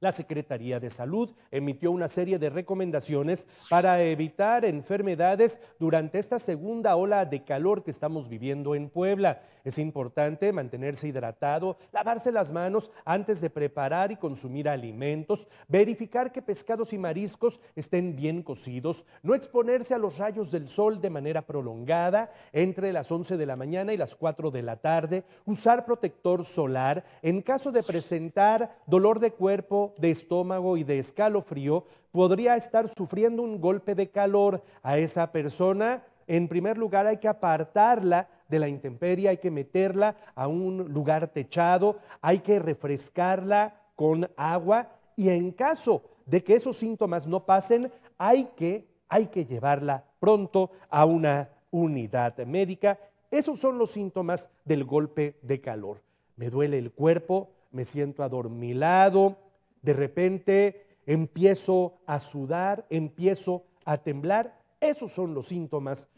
La Secretaría de Salud emitió una serie de recomendaciones para evitar enfermedades durante esta segunda ola de calor que estamos viviendo en Puebla. Es importante mantenerse hidratado, lavarse las manos antes de preparar y consumir alimentos, verificar que pescados y mariscos estén bien cocidos, no exponerse a los rayos del sol de manera prolongada entre las 11 de la mañana y las 4 de la tarde, usar protector solar en caso de presentar dolor de cuerpo de estómago y de escalofrío, podría estar sufriendo un golpe de calor. A esa persona, en primer lugar, hay que apartarla de la intemperie, hay que meterla a un lugar techado, hay que refrescarla con agua y en caso de que esos síntomas no pasen, hay hay que llevarla pronto a una unidad médica. Esos son los síntomas del golpe de calor. Me duele el cuerpo, me siento adormilado, de repente empiezo a sudar, empiezo a temblar. Esos son los síntomas